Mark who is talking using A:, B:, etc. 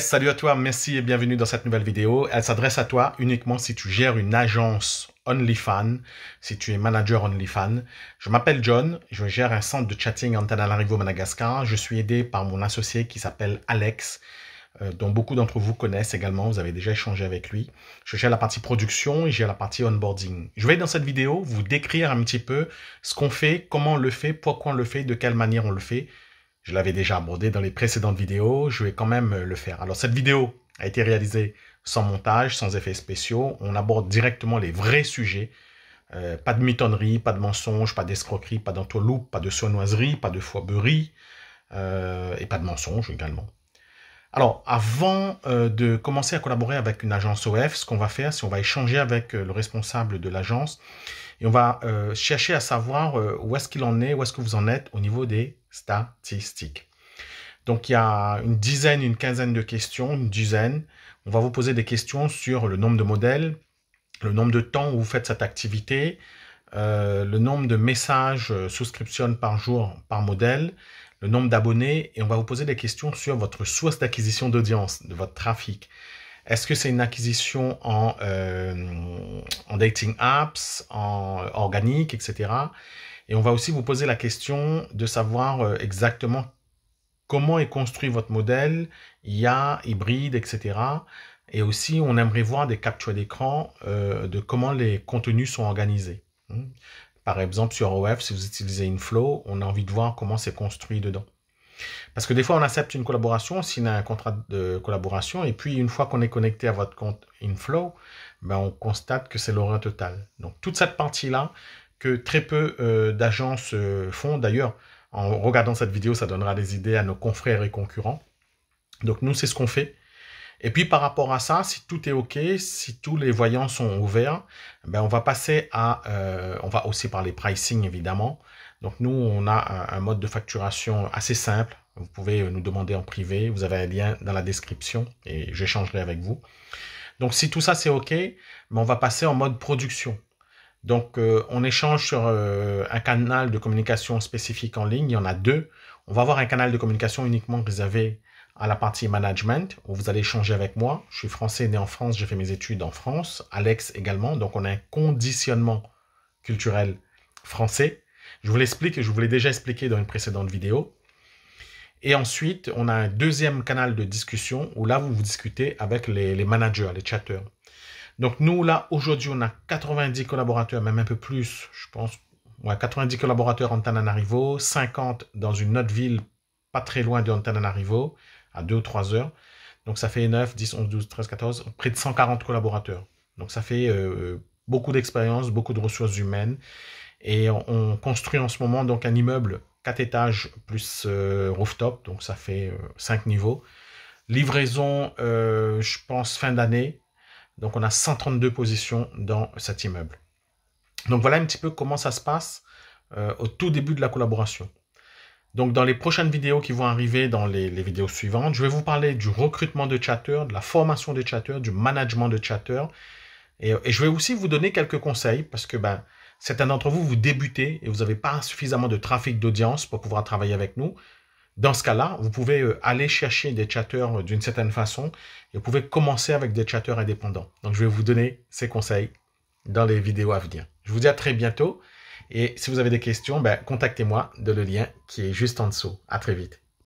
A: Salut à toi, merci et bienvenue dans cette nouvelle vidéo. Elle s'adresse à toi uniquement si tu gères une agence OnlyFans, si tu es manager OnlyFans. Je m'appelle John, je gère un centre de chatting en au Madagascar. Je suis aidé par mon associé qui s'appelle Alex, euh, dont beaucoup d'entre vous connaissent également, vous avez déjà échangé avec lui. Je gère la partie production et j'ai la partie onboarding. Je vais dans cette vidéo vous décrire un petit peu ce qu'on fait, comment on le fait, pourquoi on le fait, de quelle manière on le fait, je l'avais déjà abordé dans les précédentes vidéos, je vais quand même euh, le faire. Alors cette vidéo a été réalisée sans montage, sans effets spéciaux. On aborde directement les vrais sujets. Euh, pas de mitonnerie, pas de mensonge, pas d'escroquerie, pas d'entourloupe, pas de sournoiserie, pas de foiberie euh, et pas de mensonge également. Alors, avant euh, de commencer à collaborer avec une agence OF, ce qu'on va faire, c'est on va échanger avec euh, le responsable de l'agence et on va euh, chercher à savoir où est-ce qu'il en est, où est-ce que vous en êtes au niveau des statistiques. Donc, il y a une dizaine, une quinzaine de questions, une dizaine. On va vous poser des questions sur le nombre de modèles, le nombre de temps où vous faites cette activité, le nombre de messages souscription par jour par modèle, le nombre d'abonnés et on va vous poser des questions sur votre source d'acquisition d'audience, de votre trafic. Est-ce que c'est une acquisition en, euh, en dating apps, en euh, organique, etc. Et on va aussi vous poser la question de savoir euh, exactement comment est construit votre modèle, IA, hybride, etc. Et aussi, on aimerait voir des captures d'écran euh, de comment les contenus sont organisés. Par exemple, sur OF, si vous utilisez Inflow, on a envie de voir comment c'est construit dedans. Parce que des fois, on accepte une collaboration, on signe un contrat de collaboration, et puis une fois qu'on est connecté à votre compte Inflow, ben, on constate que c'est l'orin total. Donc toute cette partie-là, que très peu euh, d'agences euh, font. D'ailleurs, en regardant cette vidéo, ça donnera des idées à nos confrères et concurrents. Donc nous, c'est ce qu'on fait. Et puis par rapport à ça, si tout est OK, si tous les voyants sont ouverts, ben on va passer à, euh, on va aussi parler pricing évidemment. Donc nous, on a un, mode de facturation assez simple. Vous pouvez nous demander en privé. Vous avez un lien dans la description et j'échangerai avec vous. Donc si tout ça c'est OK, ben, on va passer en mode production. Donc, euh, on échange sur euh, un canal de communication spécifique en ligne. Il y en a deux. On va avoir un canal de communication uniquement réservé à la partie management, où vous allez échanger avec moi. Je suis français, né en France, j'ai fait mes études en France. Alex également. Donc, on a un conditionnement culturel français. Je vous l'explique et je vous l'ai déjà expliqué dans une précédente vidéo. Et ensuite, on a un deuxième canal de discussion où là, vous vous discutez avec les, les managers, les chatteurs. Donc nous, là, aujourd'hui, on a 90 collaborateurs, même un peu plus, je pense. Ouais, 90 collaborateurs en Tananarivo, 50 dans une autre ville pas très loin de Antananarivo, à 2 ou 3 heures. Donc ça fait 9, 10, 11, 12, 13, 14, près de 140 collaborateurs. Donc ça fait euh, euh, beaucoup d'expérience, beaucoup de ressources humaines. Et on, construit en ce moment donc un immeuble 4 étages plus euh, rooftop, donc ça fait 5 niveaux. Livraison, je pense, fin d'année, donc on a 132 positions dans cet immeuble. Donc voilà un petit peu comment ça se passe euh, au tout début de la collaboration. Donc dans les prochaines vidéos qui vont arriver, dans les, vidéos suivantes, je vais vous parler du recrutement de chatter, de la formation de chatter, du management de chatter. Et, et, je vais aussi vous donner quelques conseils parce que ben, certains d'entre vous, vous débutez et vous n'avez pas suffisamment de trafic d'audience pour pouvoir travailler avec nous. Dans ce cas-là, vous pouvez euh, aller chercher des chatteurs euh, d'une certaine façon et vous pouvez commencer avec des chatteurs indépendants. Donc, je vais vous donner ces conseils dans les vidéos à venir. Je vous dis à très bientôt et si vous avez des questions, ben, contactez-moi de le lien qui est juste en dessous. À très vite.